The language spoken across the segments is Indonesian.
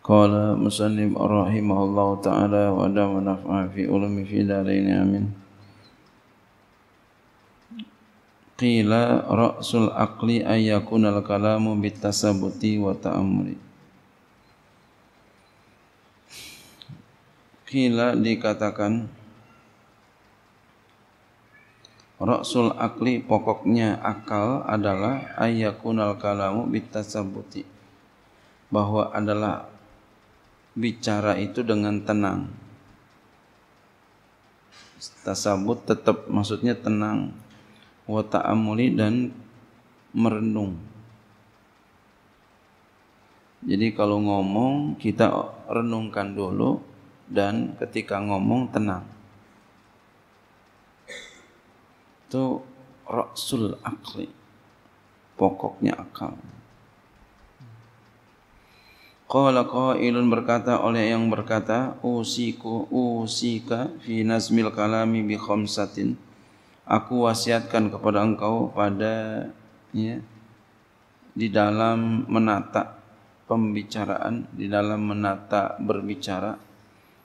قال مسلم رحمه الله تعالى ودام نفع في علم في دارين امين قيل راس العقل ان يكون الكلام بالتثبت والتامل قيل dikatakan Rasul akli pokoknya akal adalah ayakunal kalamu bitasabuti bahwa adalah bicara itu dengan tenang. Tasabut tetap maksudnya tenang. Wa ta'amuli dan merenung. Jadi kalau ngomong kita renungkan dulu dan ketika ngomong tenang. Itu Rasul Akli. Pokoknya akal. Qala qailun berkata oleh yang berkata usiku usika fi nazmil kalami bi khamsatin aku wasiatkan kepada engkau pada ya, di dalam menata pembicaraan di dalam menata berbicara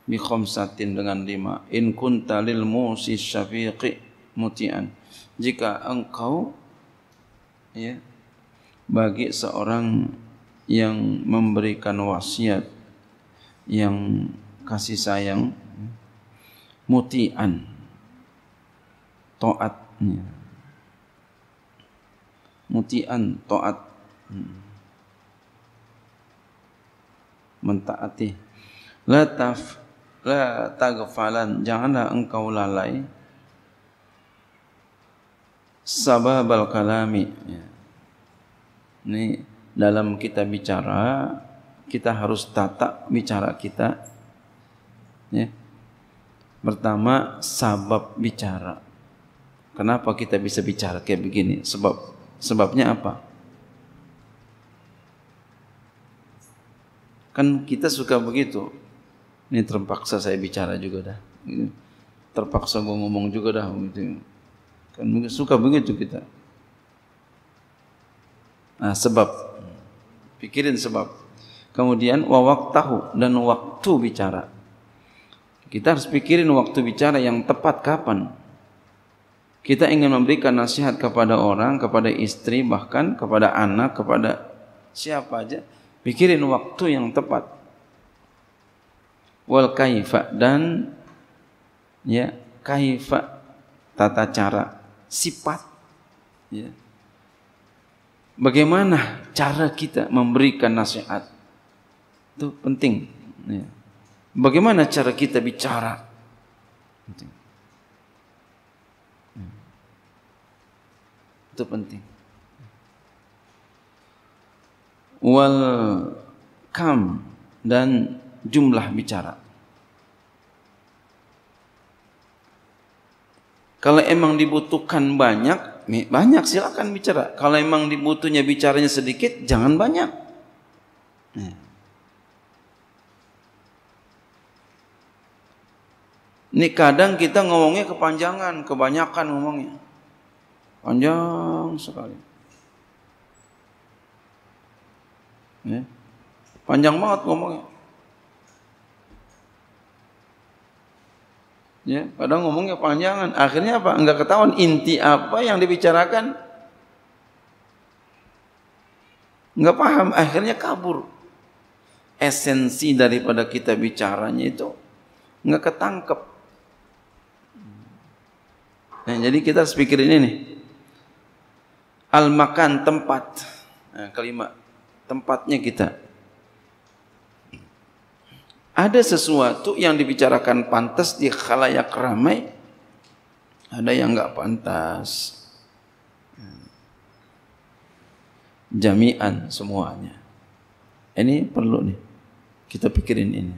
bi khamsatin dengan lima in kunta lil musi syafiqi mutian jika engkau ya bagi seorang yang memberikan wasiat yang kasih sayang mutian taat mutian taat mentaati la taf la tagfalan janganlah engkau lalai sabab al kalami ya. ini dalam kita bicara kita harus tata bicara kita ya. Pertama sebab bicara. Kenapa kita bisa bicara kayak begini? Sebab sebabnya apa? Kan kita suka begitu. Ini terpaksa saya bicara juga dah. Terpaksa gue ngomong juga dah gitu. Kan suka begitu kita. Nah, sebab. Pikirin sebab. Kemudian wa waktahu dan waktu bicara. Kita harus pikirin waktu bicara yang tepat kapan. Kita ingin memberikan nasihat kepada orang, kepada istri, bahkan kepada anak, kepada siapa aja. Pikirin waktu yang tepat. Wal kaifa dan ya kaifa tata cara sifat ya Bagaimana cara kita memberikan nasihat? Itu penting. Ya. Bagaimana cara kita bicara? Ya. Itu penting. Welcome dan jumlah bicara. Kalau emang dibutuhkan banyak, banyak silakan bicara. Kalau emang dibutuhnya bicaranya sedikit, jangan banyak. Ini kadang kita ngomongnya kepanjangan, kebanyakan ngomongnya. Panjang sekali. Panjang banget ngomongnya. Ya, padahal ngomongnya panjangan. Akhirnya apa? Enggak ketahuan inti apa yang dibicarakan. Enggak paham, akhirnya kabur. Esensi daripada kita bicaranya itu enggak ketangkep. Nah, jadi kita harus pikir ini nih. Al makan tempat. Nah, kelima, tempatnya kita ada sesuatu yang dibicarakan pantas di khalayak ramai, ada yang nggak pantas. Jami'an semuanya. Ini perlu nih. Kita pikirin ini.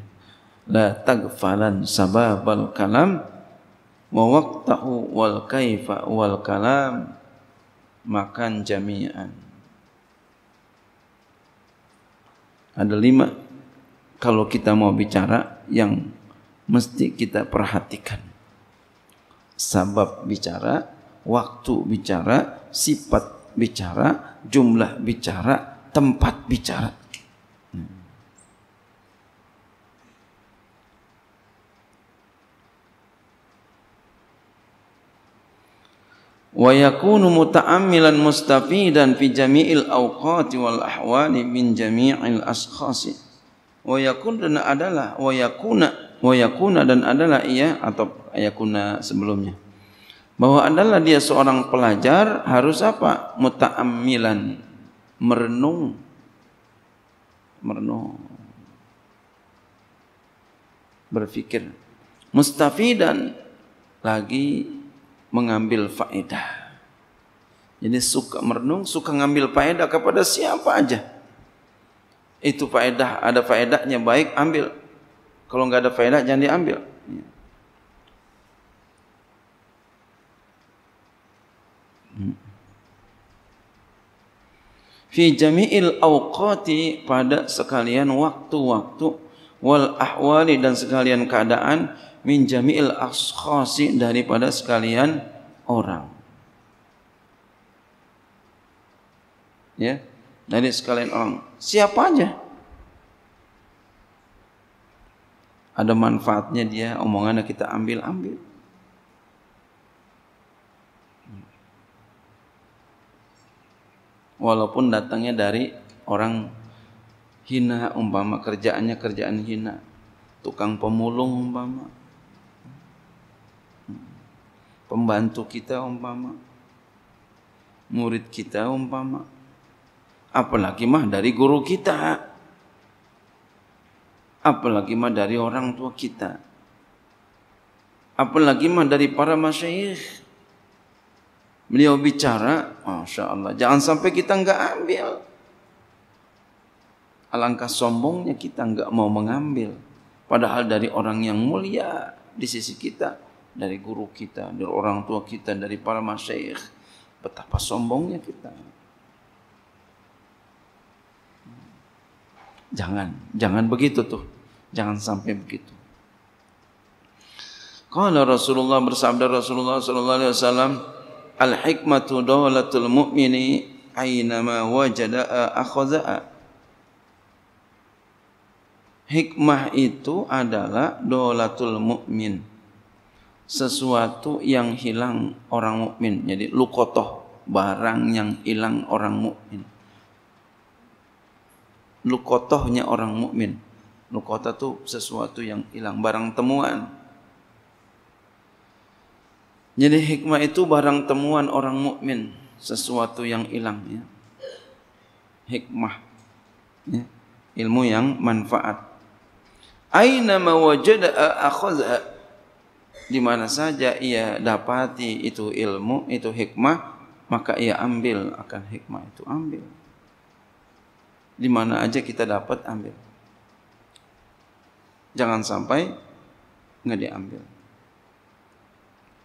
La tagfalan sababal kalam wa waqtahu wal kaifa wal kalam makan jami'an. Ada lima kalau kita mau bicara yang mesti kita perhatikan. Sabab bicara, waktu bicara, sifat bicara, jumlah bicara, tempat bicara. Hmm. wa yakunu muta'ammilan mustafidan fi jami'il awqati wal ahwali min jami'il ashkhasi wa yakun dan adalah wa yakuna wa yakuna dan adalah ia atau yakuna sebelumnya bahwa adalah dia seorang pelajar harus apa mutaammilan merenung merenung berfikir mustafidan lagi mengambil faedah jadi suka merenung suka ngambil faedah kepada siapa aja itu faedah ada faedahnya baik ambil kalau enggak ada faedah jangan diambil ya. fi jami'il awqati pada sekalian waktu-waktu wal ahwali dan sekalian keadaan min jami'il askhasi daripada sekalian orang ya yeah. dari sekalian orang. Siapa aja. Ada manfaatnya dia, omongannya kita ambil, ambil. Walaupun datangnya dari orang hina umpama kerjaannya kerjaan hina tukang pemulung umpama pembantu kita umpama murid kita umpama apalagi mah dari guru kita apalagi mah dari orang tua kita apalagi mah dari para masyayikh beliau bicara Masya Allah jangan sampai kita nggak ambil alangkah sombongnya kita nggak mau mengambil padahal dari orang yang mulia di sisi kita dari guru kita dari orang tua kita dari para masyayikh betapa sombongnya kita Jangan, jangan begitu tuh. Jangan sampai begitu. Kala Rasulullah bersabda Rasulullah sallallahu alaihi wasallam, "Al hikmatu dawlatul mu'mini ainama wajada akhadha." Hikmah itu adalah dolatul mukmin. Sesuatu yang hilang orang mukmin. Jadi lukotoh barang yang hilang orang mukmin. Lukotohnya orang mukmin. lukota itu sesuatu yang hilang, barang temuan. Jadi hikmah itu barang temuan orang mukmin, sesuatu yang hilang. Ya. Hikmah, ya. ilmu yang manfaat. Aina mawajada akhadha di mana saja ia dapati itu ilmu itu hikmah maka ia ambil akan hikmah itu ambil di mana aja kita dapat ambil. Jangan sampai nggak diambil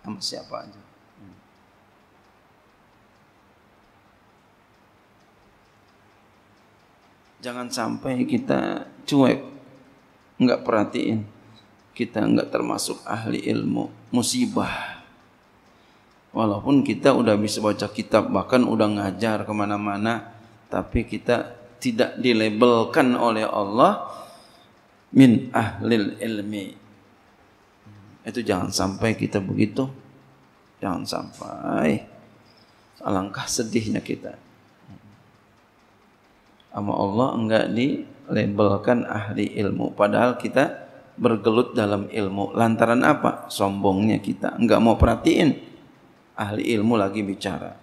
sama siapa aja. Jangan sampai kita cuek, nggak perhatiin. Kita nggak termasuk ahli ilmu, musibah. Walaupun kita udah bisa baca kitab, bahkan udah ngajar kemana-mana, tapi kita tidak dilabelkan oleh Allah min ahlil ilmi. Itu jangan sampai kita begitu. Jangan sampai. Alangkah sedihnya kita. Sama Allah enggak labelkan ahli ilmu. Padahal kita bergelut dalam ilmu. Lantaran apa? Sombongnya kita. Enggak mau perhatiin. Ahli ilmu lagi bicara.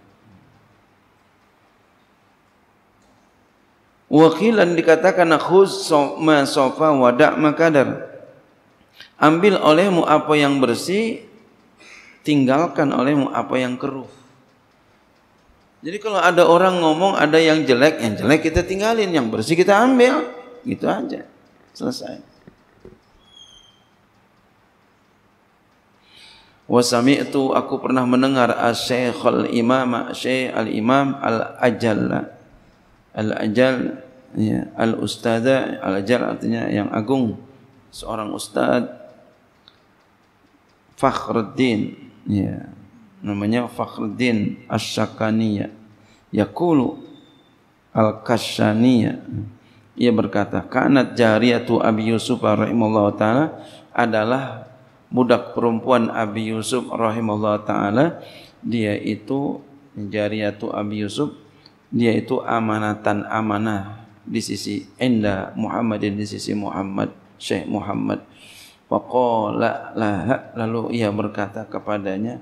Wakilan dikatakan khuz ma sofa wadak makadar. Ambil olehmu apa yang bersih, tinggalkan olehmu apa yang keruh. Jadi kalau ada orang ngomong ada yang jelek, yang jelek kita tinggalin, yang bersih kita ambil, gitu aja. Selesai. Wasami'tu aku pernah mendengar asy syekh al-imam al-ajalla. al imam al ajalla al-ajal ya, al-ustada al-ajal artinya yang agung seorang ustad, Fakhruddin ya namanya Fakhruddin Asy-Syakani ya yaqulu al-Kasyani ia berkata kanat jariatu Abi Yusuf rahimallahu taala adalah budak perempuan Abi Yusuf rahimallahu taala dia itu jariatu Abi Yusuf dia itu amanatan amanah di sisi enda dan di sisi Muhammad Syekh Muhammad faqala laha lalu ia berkata kepadanya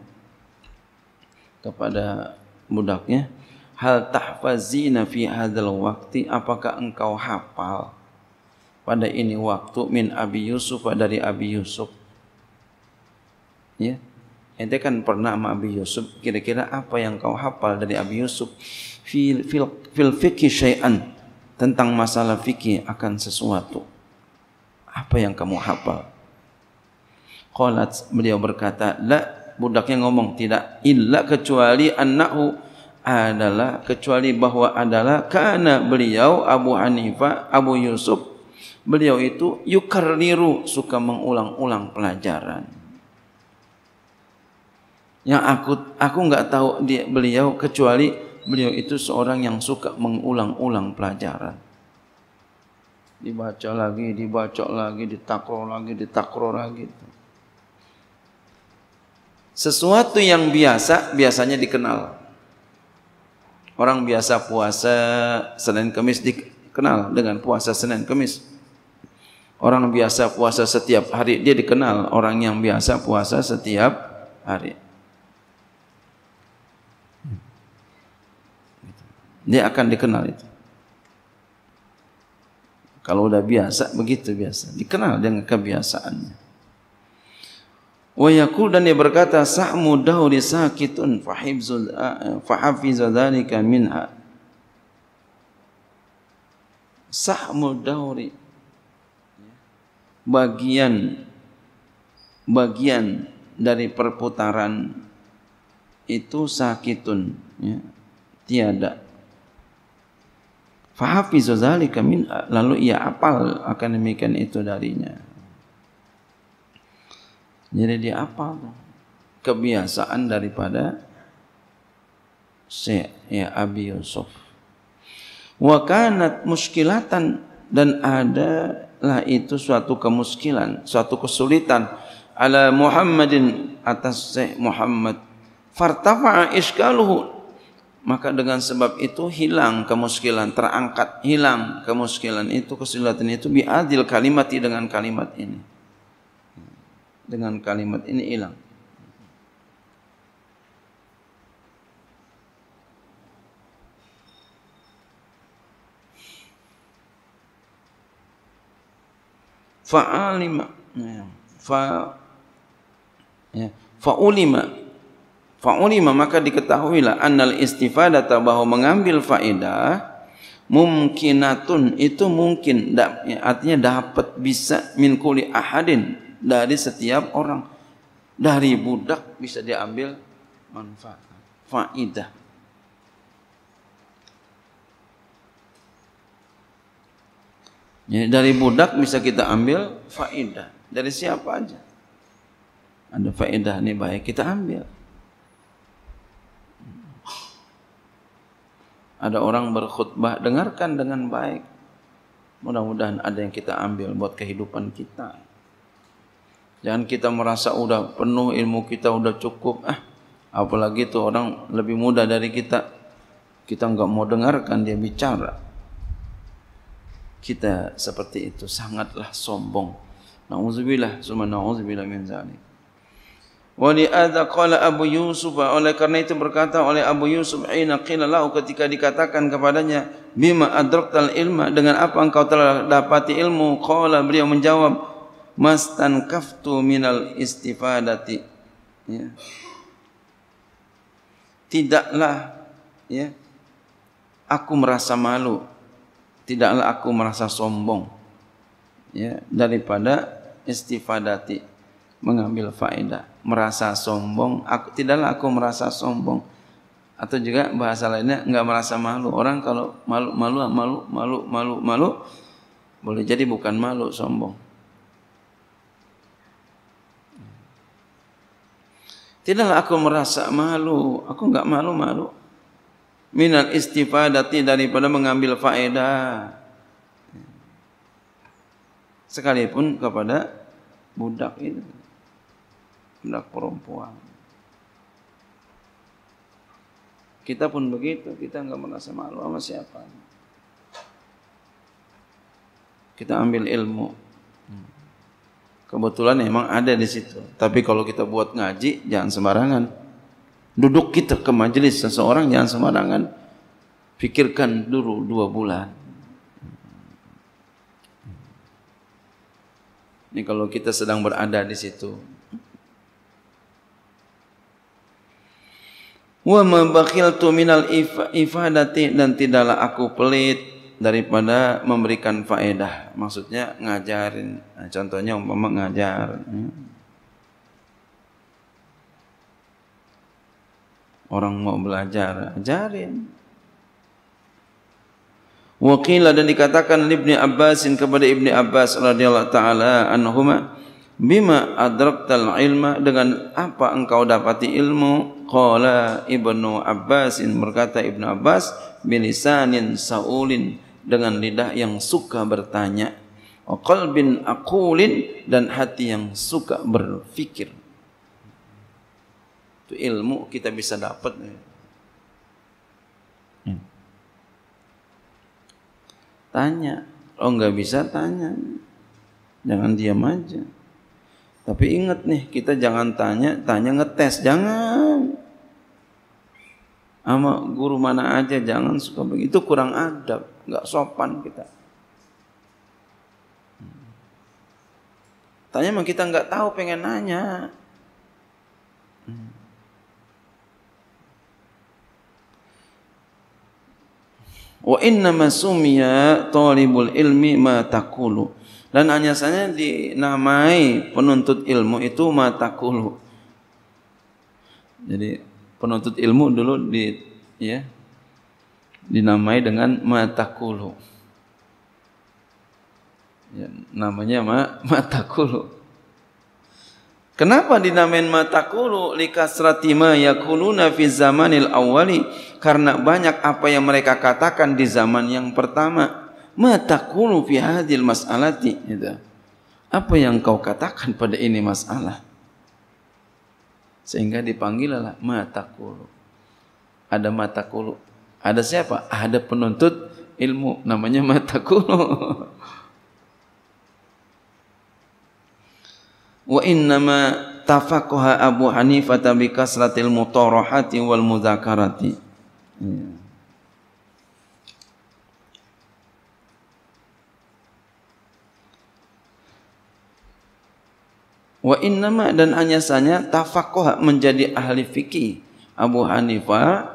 kepada budaknya hal tahfazina fi hadzal waqti apakah engkau hafal pada ini waktu min Abi Yusuf dari Abi Yusuf ya yeah. Ente kan pernah sama Abi Yusuf. Kira-kira apa yang kau hafal dari Abi Yusuf? Fil, fil, fil fikih syai'an. Tentang masalah fikih akan sesuatu. Apa yang kamu hafal? Qalat beliau berkata, La budaknya ngomong tidak illa kecuali annahu adalah kecuali bahwa adalah karena beliau Abu Hanifa Abu Yusuf beliau itu yukarniru suka mengulang-ulang pelajaran yang aku aku nggak tahu dia beliau kecuali beliau itu seorang yang suka mengulang-ulang pelajaran dibaca lagi, dibaca lagi, ditakro lagi, ditakro lagi. Sesuatu yang biasa biasanya dikenal. Orang biasa puasa Senin Kemis dikenal dengan puasa Senin Kemis. Orang biasa puasa setiap hari dia dikenal orang yang biasa puasa setiap hari. dia akan dikenal itu. Kalau sudah biasa, begitu biasa. Dikenal dengan kebiasaannya. Wayakul dan dia berkata, Sa'mu dahuri sakitun fahafizadhalika minha. Sahmul dauri bagian bagian dari perputaran itu sakitun ya. tiada Fahafizu zalika kami lalu ia apal akan demikian itu darinya. Jadi dia apal kebiasaan daripada si ya Abi Yusuf. Wa muskilatan dan adalah itu suatu kemuskilan, suatu kesulitan ala Muhammadin atas Syekh Muhammad. Fartafa'a iskaluhu maka dengan sebab itu hilang kemuskilan terangkat hilang kemuskilan itu kesilatan itu biadil kalimat ini dengan kalimat ini dengan kalimat ini hilang fa'alima ya, fa ya, fa'ulima Fa'ulima maka diketahuilah annal istifadata bahwa mengambil faedah mungkinatun itu mungkin ya, artinya dapat bisa min kulli ahadin dari setiap orang dari budak bisa diambil manfaat faedah Ya, dari budak bisa kita ambil faedah. Dari siapa aja. Ada faedah ini baik kita ambil. ada orang berkhutbah dengarkan dengan baik mudah-mudahan ada yang kita ambil buat kehidupan kita jangan kita merasa udah penuh ilmu kita udah cukup ah apalagi itu orang lebih muda dari kita kita enggak mau dengarkan dia bicara kita seperti itu sangatlah sombong Nauzubillah, summa na'udzubillah min zalik Wa ada kala Abu Yusuf oleh karena itu berkata oleh Abu Yusuf aina qila lahu ketika dikatakan kepadanya bima adrok tal ilma dengan apa engkau telah dapati ilmu kala beliau menjawab mastan kaftu min al istifadati ya. tidaklah ya aku merasa malu tidaklah aku merasa sombong ya daripada istifadati mengambil faedah merasa sombong, aku tidaklah aku merasa sombong. Atau juga bahasa lainnya nggak merasa malu. Orang kalau malu malu malu malu malu malu boleh jadi bukan malu sombong. Tidaklah aku merasa malu, aku nggak malu-malu. Minat istifadati daripada mengambil faedah. Sekalipun kepada budak itu sebelah perempuan. Kita pun begitu, kita nggak merasa malu sama siapa. Kita ambil ilmu. Kebetulan emang ada di situ. Tapi kalau kita buat ngaji, jangan sembarangan. Duduk kita ke majelis seseorang, jangan sembarangan. Pikirkan dulu dua bulan. Ini kalau kita sedang berada di situ, wa mabakhiltu minal ifadati dan tidaklah aku pelit daripada memberikan faedah maksudnya ngajarin nah, contohnya umpama ngajar hmm. orang mau belajar ajarin wa dan dikatakan ibni abbasin kepada ibni abbas radhiyallahu taala anhumah bima adraktal ilma dengan apa engkau dapati ilmu qala ibnu Abbas abbasin berkata ibnu abbas bilisanin saulin dengan lidah yang suka bertanya wa qalbin aqulin dan hati yang suka berfikir itu ilmu kita bisa dapat hmm. tanya oh enggak bisa tanya jangan diam aja Tapi ingat nih, kita jangan tanya, tanya ngetes, jangan. Sama guru mana aja, jangan suka begitu, kurang adab, nggak sopan kita. Tanya mah kita nggak tahu, pengen nanya. Wa inna sumia talibul ilmi ma takulu. Dan hanya saja dinamai penuntut ilmu itu matakulu. Jadi penuntut ilmu dulu di ya dinamai dengan matakulu. Ya, namanya ma, matakulu. Kenapa dinamain matakulu likasratima yakuluna fi zamanil awali? Karena banyak apa yang mereka katakan di zaman yang pertama. ma takunu fi hadhil mas'alati gitu. apa yang kau katakan pada ini masalah sehingga dipanggil lah ma ada ma ada siapa ada penuntut ilmu namanya ma Wa wa innama tafaqaha abu hanifah bi kasratil mutarahati wal muzakarati hmm. Wa innama dan hanya tafakoh menjadi ahli fikih Abu Hanifah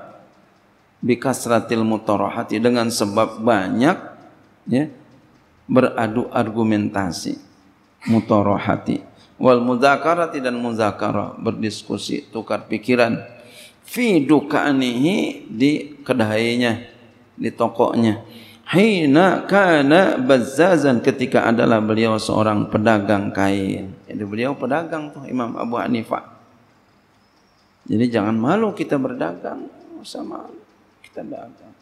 bikasratil mutarahati dengan sebab banyak ya beradu argumentasi mutarahati wal muzakarati dan muzakarah berdiskusi tukar pikiran fi dukanihi di kedahainya di tokonya Hina kana bazzazan ketika adalah beliau seorang pedagang kain. Jadi beliau pedagang tuh Imam Abu Hanifah. Jadi jangan malu kita berdagang sama kita dagang.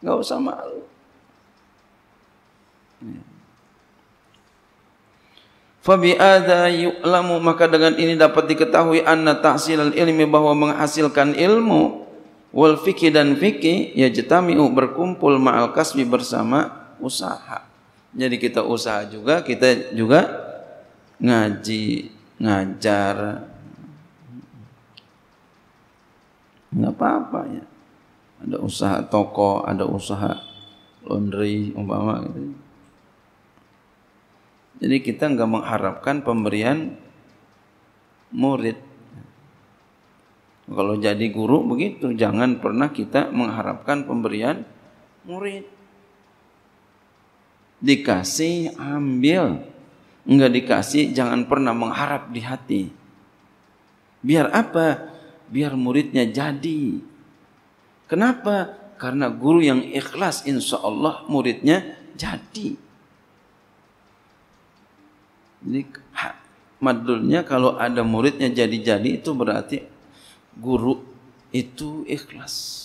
Enggak usah malu. Fabi ada yuklamu maka dengan ini dapat diketahui anna tahsil ilmi bahwa menghasilkan ilmu wal fikih dan fikih ya jetamiu berkumpul ma'al kasbi bersama usaha. Jadi kita usaha juga, kita juga ngaji, ngajar. nggak apa-apa ya. Ada usaha toko, ada usaha laundry umpama gitu. Jadi kita nggak mengharapkan pemberian murid kalau jadi guru begitu, jangan pernah kita mengharapkan pemberian murid. Dikasih ambil, enggak dikasih jangan pernah mengharap di hati. Biar apa? Biar muridnya jadi. Kenapa? Karena guru yang ikhlas insya Allah muridnya jadi. Jadi madulnya kalau ada muridnya jadi-jadi itu berarti guru itu ikhlas.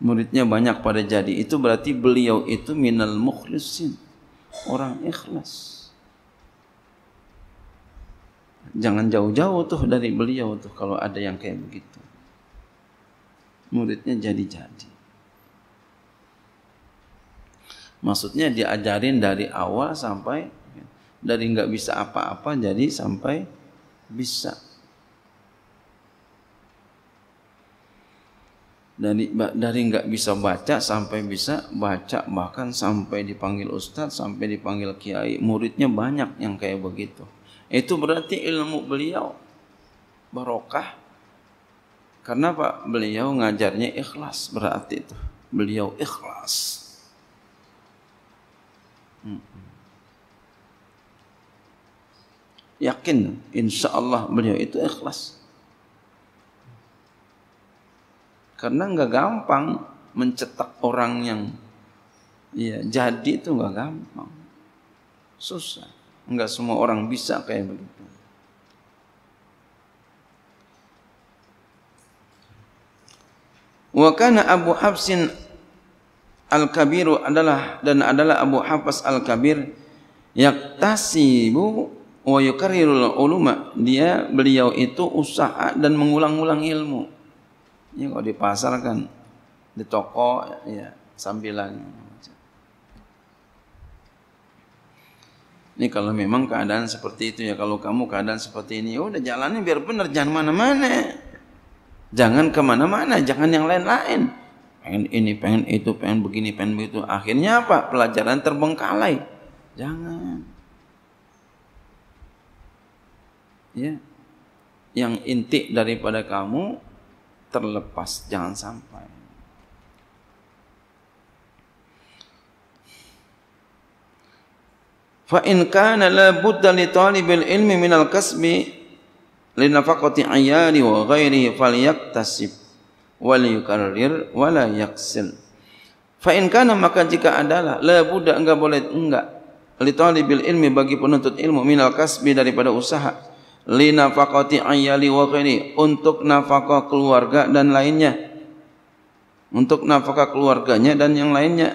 Muridnya banyak pada jadi. Itu berarti beliau itu minal mukhlisin. Orang ikhlas. Jangan jauh-jauh tuh dari beliau tuh kalau ada yang kayak begitu. Muridnya jadi-jadi. Maksudnya diajarin dari awal sampai dari nggak bisa apa-apa jadi sampai bisa. Dari dari nggak bisa baca sampai bisa baca bahkan sampai dipanggil ustadz sampai dipanggil kiai muridnya banyak yang kayak begitu. Itu berarti ilmu beliau barokah karena Pak beliau ngajarnya ikhlas berarti itu. Beliau ikhlas. Hmm. yakin insya Allah beliau itu ikhlas. Karena nggak gampang mencetak orang yang ya jadi itu nggak gampang, susah. Nggak semua orang bisa kayak begitu. Wa Abu Hafsin Al-Kabiru adalah dan adalah Abu Hafas Al-Kabir yang tasibu wa yukarrirul uluma dia beliau itu usaha dan mengulang-ulang ilmu Ini ya, kalau di pasar kan di toko ya sambilan ini kalau memang keadaan seperti itu ya kalau kamu keadaan seperti ini ya udah jalannya biar benar jangan mana-mana jangan kemana-mana jangan yang lain-lain pengen ini pengen itu pengen begini pengen begitu akhirnya apa pelajaran terbengkalai jangan ya yang intik daripada kamu terlepas jangan sampai fa in kana la budda li talibil ilmi min al kasbi li nafaqati ayali wa ghairihi falyaktasib wal yukarrir wala yaksil fa in kana maka jika adalah la budda enggak boleh enggak li talibil ilmi bagi penuntut ilmu min al kasbi daripada usaha li nafaqati ayali wa ghairi untuk nafkah keluarga dan lainnya untuk nafkah keluarganya dan yang lainnya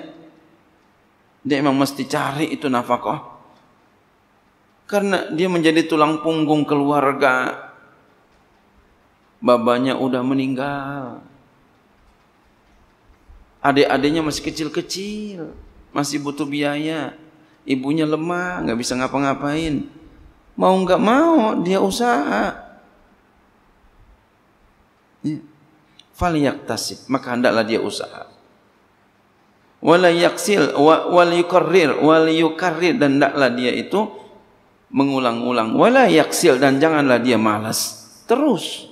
dia memang mesti cari itu nafkah karena dia menjadi tulang punggung keluarga babanya udah meninggal adik-adiknya masih kecil-kecil masih butuh biaya ibunya lemah nggak bisa ngapa-ngapain mau nggak mau dia usaha. Faliyak tasib, maka hendaklah dia usaha. Walayaksil yaksil, wal yukarrir, wal dan hendaklah dia itu mengulang-ulang. Walayaksil dan janganlah dia malas. Terus.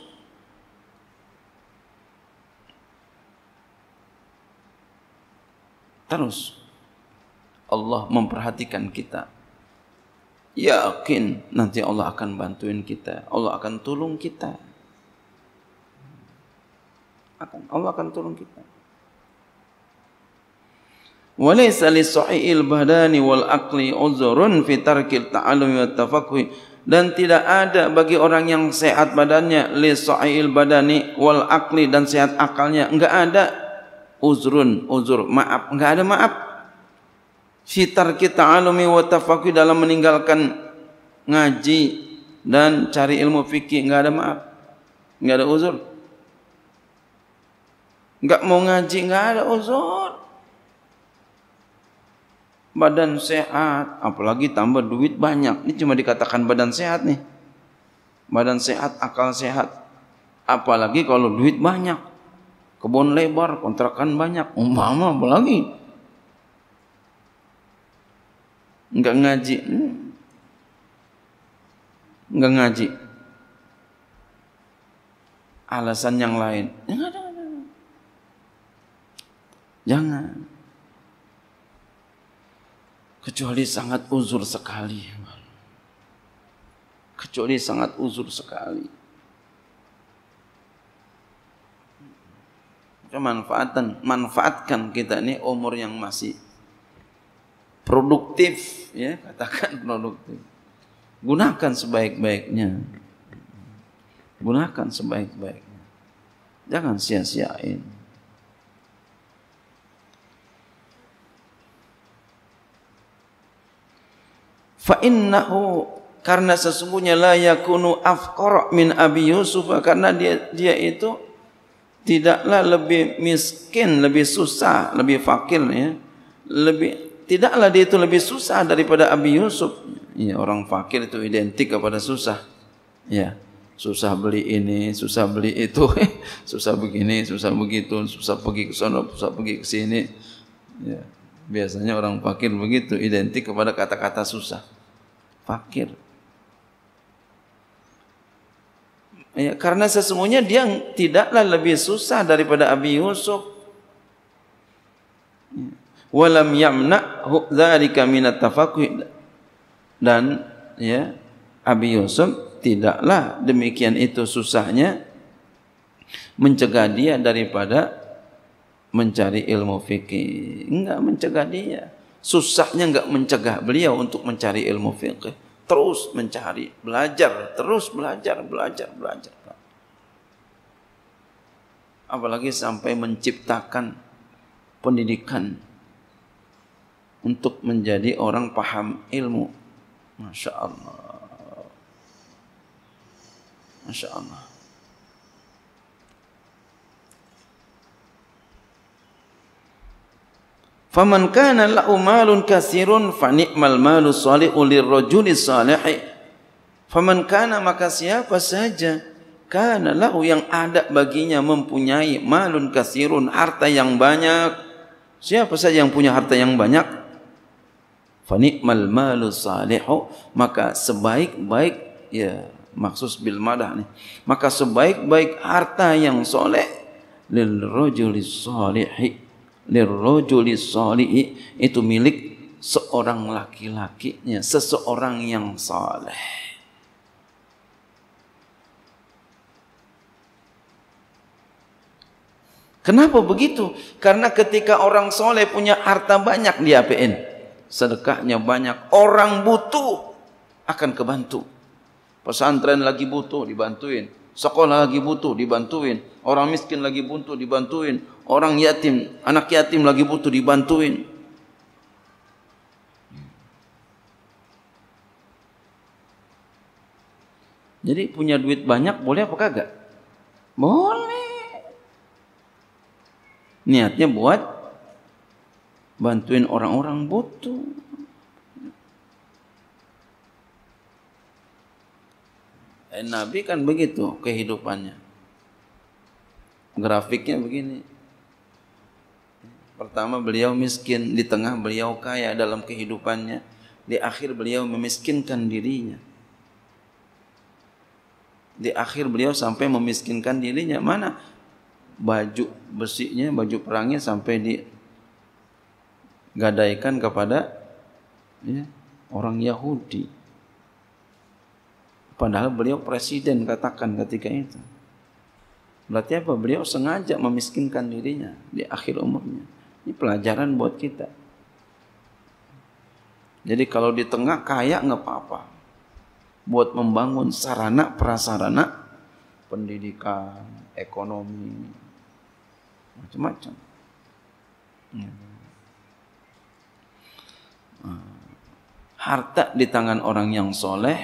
Terus. Allah memperhatikan kita. yakin nanti Allah akan bantuin kita. Allah akan tolong kita. Akan Allah akan tolong kita. Walaysa li sahihil badani wal aqli uzrun fi tarkil ta'allumi wat tafaqquh dan tidak ada bagi orang yang sehat badannya li sahihil badani wal aqli dan sehat akalnya enggak ada uzrun uzur maaf enggak ada maaf fi kita ta'alumi wa tafaqih dalam meninggalkan ngaji dan cari ilmu fikih enggak ada maaf. Enggak ada uzur. Enggak mau ngaji enggak ada uzur. Badan sehat, apalagi tambah duit banyak. Ini cuma dikatakan badan sehat nih. Badan sehat, akal sehat. Apalagi kalau duit banyak. Kebun lebar, kontrakan banyak. umama, apalagi. lagi? nggak ngaji nggak ngaji alasan yang lain jangan ya, jangan kecuali sangat uzur sekali ya kecuali sangat uzur sekali Kemanfaatan, manfaatkan kita ini umur yang masih produktif ya katakan produktif gunakan sebaik-baiknya gunakan sebaik-baiknya jangan sia-siain fa innahu karena sesungguhnya la yakunu afqara min Abi Yusuf karena dia dia itu tidaklah lebih miskin, lebih susah, lebih fakir ya, lebih tidaklah dia itu lebih susah daripada Abi Yusuf. Ya, orang fakir itu identik kepada susah. Ya, susah beli ini, susah beli itu, susah begini, susah begitu, susah pergi ke sana, susah pergi ke sini. Ya, biasanya orang fakir begitu identik kepada kata-kata susah. Fakir. Ya, karena sesungguhnya dia tidaklah lebih susah daripada Abi Yusuf. Ya. walam yamna dzalika min dan ya Abi Yusuf tidaklah demikian itu susahnya mencegah dia daripada mencari ilmu fikih enggak mencegah dia susahnya enggak mencegah beliau untuk mencari ilmu fikih terus mencari belajar terus belajar belajar belajar apalagi sampai menciptakan pendidikan untuk menjadi orang paham ilmu. Masya Allah. Masya Allah. Faman kana la'u malun kasirun fa ni'mal malu salihu lirrajuli salihi. Faman kana maka siapa saja kana la'u yang ada baginya mempunyai malun kasirun harta yang banyak. Siapa saja yang punya harta yang banyak, Fanikmal malu salihu maka sebaik-baik ya maksud bil madah nih. Maka sebaik-baik harta yang soleh lil rajuli salihi lil rajuli salihi itu milik seorang laki-lakinya, seseorang yang saleh. Kenapa begitu? Karena ketika orang soleh punya harta banyak dia apain? sedekahnya banyak, orang butuh akan kebantu. Pesantren lagi butuh dibantuin, sekolah lagi butuh dibantuin, orang miskin lagi butuh dibantuin, orang yatim, anak yatim lagi butuh dibantuin. Jadi punya duit banyak boleh apa kagak? Boleh. Niatnya buat bantuin orang-orang butuh. Eh, Nabi kan begitu kehidupannya. Grafiknya begini. Pertama beliau miskin, di tengah beliau kaya dalam kehidupannya, di akhir beliau memiskinkan dirinya. Di akhir beliau sampai memiskinkan dirinya. Mana baju besinya, baju perangnya sampai di gadaikan kepada ya, orang Yahudi. Padahal beliau presiden katakan ketika itu. Berarti apa? Beliau sengaja memiskinkan dirinya di akhir umurnya. Ini pelajaran buat kita. Jadi kalau di tengah kaya nggak apa-apa. Buat membangun sarana prasarana pendidikan, ekonomi, macam-macam. Hmm. Ya. -macam. Harta di tangan orang yang soleh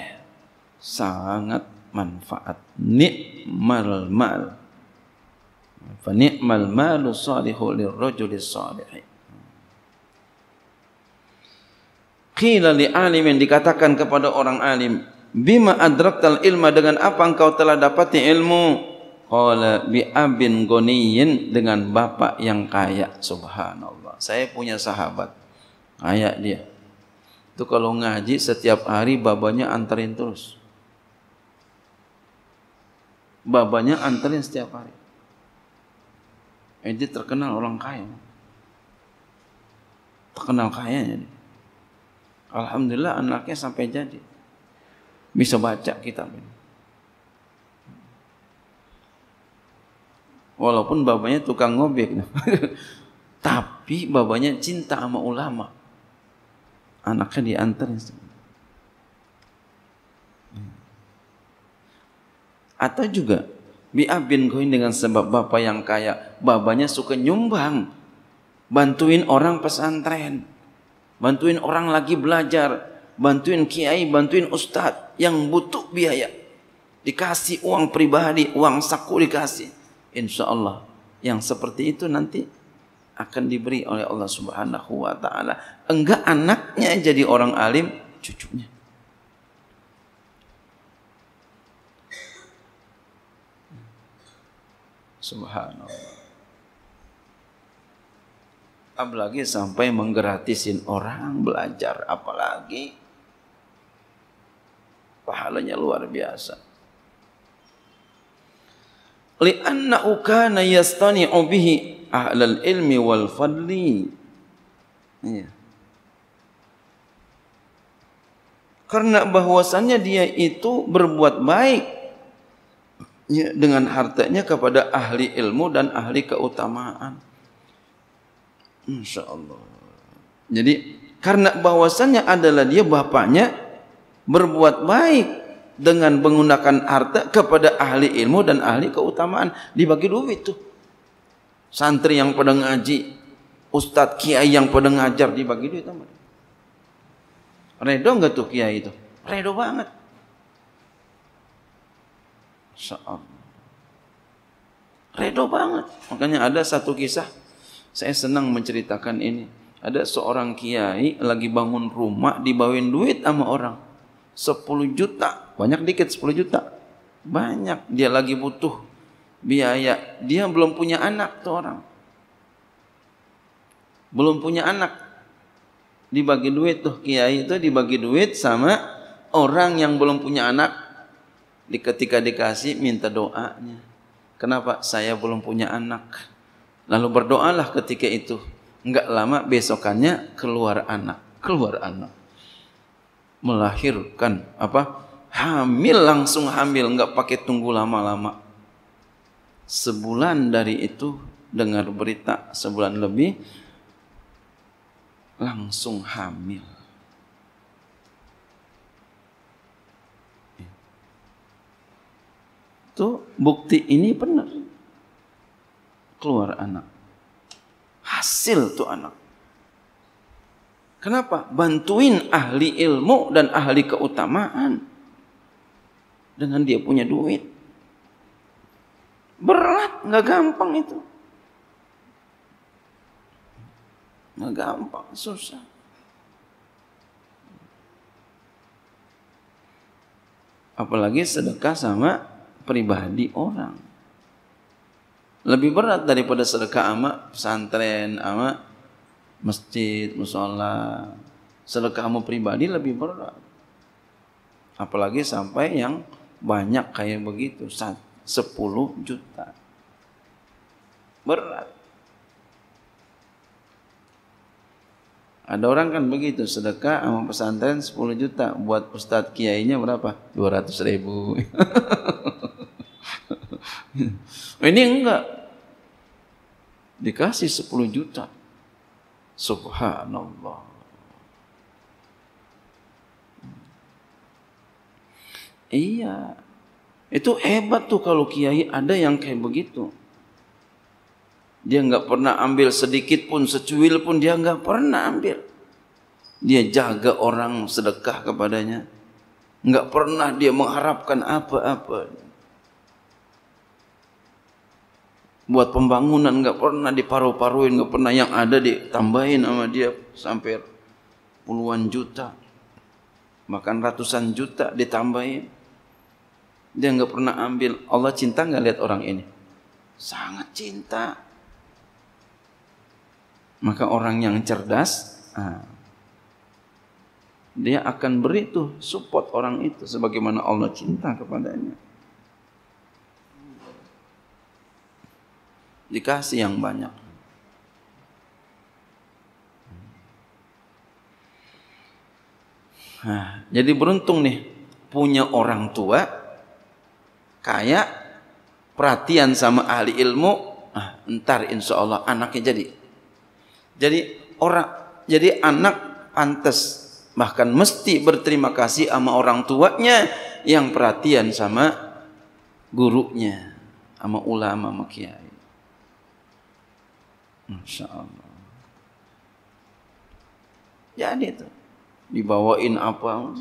sangat manfaat. Nikmal mal. Fani'mal malu salihu lirrajuli salihi. Qila li alimin dikatakan kepada orang alim bima adraktal ilma dengan apa engkau telah dapati ilmu qala bi abin goniyin dengan bapak yang kaya subhanallah saya punya sahabat Kayak dia. Itu kalau ngaji setiap hari babanya anterin terus. Babanya anterin setiap hari. Ini terkenal orang kaya. Terkenal kaya Jadi. Alhamdulillah anaknya sampai jadi. Bisa baca kitab ini. Walaupun babanya tukang ngobek. Tapi babanya cinta sama ulama anaknya diantar atau juga Bi'ab bin koin dengan sebab bapak yang kaya babanya suka nyumbang bantuin orang pesantren bantuin orang lagi belajar bantuin kiai bantuin ustadz yang butuh biaya dikasih uang pribadi uang saku dikasih insya Allah yang seperti itu nanti akan diberi oleh Allah Subhanahu wa taala. Enggak anaknya jadi orang alim, cucunya. Subhanallah. Apalagi sampai menggratisin orang belajar, apalagi pahalanya luar biasa. Li'anna ukana yastani'u bihi ahlal ilmi wal fadli. Ya. Karena bahwasannya dia itu berbuat baik ya, dengan hartanya kepada ahli ilmu dan ahli keutamaan. InsyaAllah. Jadi karena bahwasannya adalah dia bapaknya berbuat baik dengan menggunakan harta kepada ahli ilmu dan ahli keutamaan dibagi duit tuh. santri yang pada ngaji, ustadz kiai yang pada ngajar dibagi duit sama Redo nggak tuh kiai itu? Redo banget. Sa'ab. Redo banget. Makanya ada satu kisah, saya senang menceritakan ini. Ada seorang kiai lagi bangun rumah dibawain duit sama orang. 10 juta, banyak dikit 10 juta. Banyak, dia lagi butuh biaya. Dia belum punya anak tuh orang. Belum punya anak. Dibagi duit tuh kiai itu dibagi duit sama orang yang belum punya anak. Di ketika dikasih minta doanya. Kenapa? Saya belum punya anak. Lalu berdoalah ketika itu. nggak lama besokannya keluar anak. Keluar anak. Melahirkan apa? Hamil langsung hamil, nggak pakai tunggu lama-lama sebulan dari itu dengar berita sebulan lebih langsung hamil. Itu bukti ini benar. Keluar anak. Hasil tuh anak. Kenapa? Bantuin ahli ilmu dan ahli keutamaan. Dengan dia punya duit. Berat, nggak gampang itu. Nggak gampang, susah. Apalagi sedekah sama pribadi orang. Lebih berat daripada sedekah sama pesantren, sama masjid, musola. Sedekah sama pribadi lebih berat. Apalagi sampai yang banyak kayak begitu. Satu 10 juta. Berat. Ada orang kan begitu, sedekah sama pesantren 10 juta, buat ustadz kiainya berapa? 200 ribu. Ini enggak. Dikasih 10 juta. Subhanallah. Iya, itu hebat tuh kalau kiai ada yang kayak begitu. Dia nggak pernah ambil sedikit pun, secuil pun dia nggak pernah ambil. Dia jaga orang sedekah kepadanya. Nggak pernah dia mengharapkan apa-apa. Buat pembangunan nggak pernah diparuh paruin nggak pernah yang ada ditambahin sama dia sampai puluhan juta. Bahkan ratusan juta ditambahin. Dia nggak pernah ambil. Allah cinta nggak lihat orang ini? Sangat cinta. Maka orang yang cerdas, ah, dia akan beri tuh support orang itu sebagaimana Allah cinta kepadanya. Dikasih yang banyak. Nah, jadi beruntung nih punya orang tua kayak perhatian sama ahli ilmu, ah, entar insya Allah anaknya jadi. Jadi orang, jadi anak pantas bahkan mesti berterima kasih sama orang tuanya yang perhatian sama gurunya, sama ulama, sama kiai. Masya Allah. Jadi itu dibawain apa?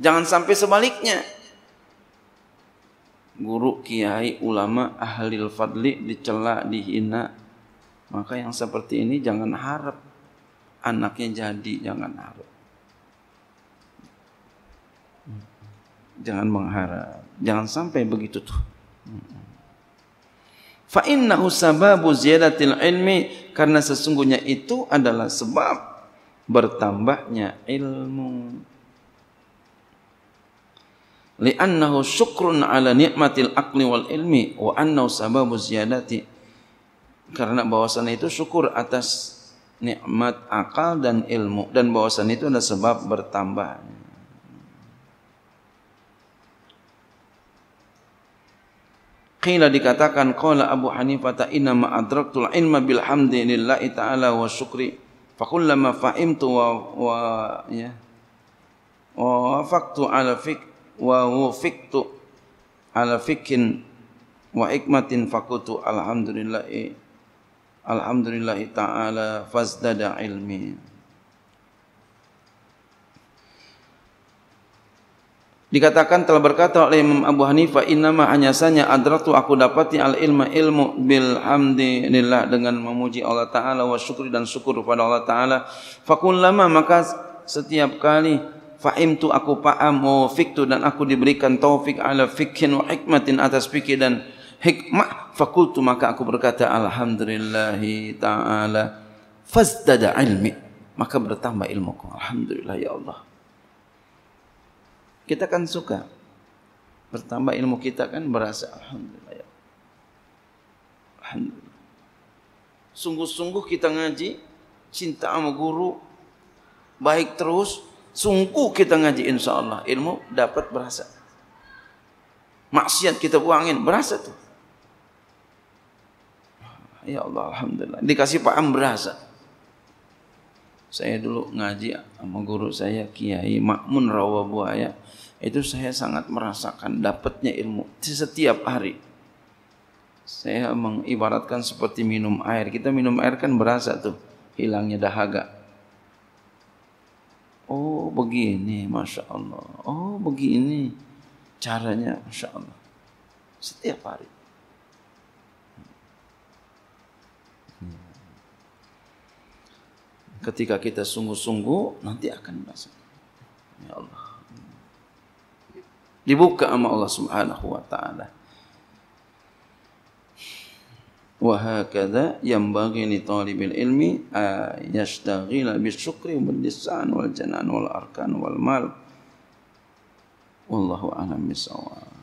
Jangan sampai sebaliknya. Guru, kiai, ulama, ahli fadli dicela, dihina. Maka yang seperti ini jangan harap anaknya jadi, jangan harap. Jangan mengharap, jangan sampai begitu tuh. Fa innahu sababu ziyadatil ilmi karena sesungguhnya itu adalah sebab bertambahnya ilmu. li'annahu syukrun ala ni'matil aqli wal ilmi wa annahu sababu ziyadati karena bahwasannya itu syukur atas nikmat akal dan ilmu dan bahwasannya itu adalah sebab bertambah Qila dikatakan qala Abu Hanifah ta inna ma adraktul ilma bil hamdillahi ta'ala wa syukri fa kullama fahimtu wa wa ya wa faqtu ala fik wa wufiktu ala fikin wa ikmatin fakutu alhamdulillahi alhamdulillahi ta'ala fazdada ilmi Dikatakan telah berkata oleh Imam Abu Hanifah innama anyasanya adratu aku dapati al ilma ilmu bil hamdillah dengan memuji Allah taala wa syukri dan syukur kepada Allah taala fakullama maka setiap kali Fa'im tu aku paham wa oh, fiktu dan aku diberikan taufik ala fikhin wa hikmatin atas fikir dan hikmah. Fakultu maka aku berkata alhamdulillahi ta'ala fazdada ilmi. Maka bertambah ilmu ku. Alhamdulillah ya Allah. Kita kan suka. Bertambah ilmu kita kan berasa alhamdulillah ya Allah. Alhamdulillah. Sungguh-sungguh kita ngaji. Cinta sama guru. Baik Terus. Sungguh kita ngaji insya Allah ilmu dapat berasa. Maksiat kita buangin berasa tuh. Ya Allah Alhamdulillah dikasih paham berasa. Saya dulu ngaji sama guru saya Kiai Makmun Rawabuaya itu saya sangat merasakan dapatnya ilmu setiap hari. Saya mengibaratkan seperti minum air. Kita minum air kan berasa tuh hilangnya dahaga. Oh begini Masya Allah Oh begini caranya Masya Allah Setiap hari hmm. Ketika kita sungguh-sungguh Nanti akan merasa Ya Allah Dibuka sama Allah subhanahu wa ta'ala wa yang yambaghi li talibil ilmi yastaghila bisyukri wal lisan wal janan wal arkan wal mal wallahu a'lam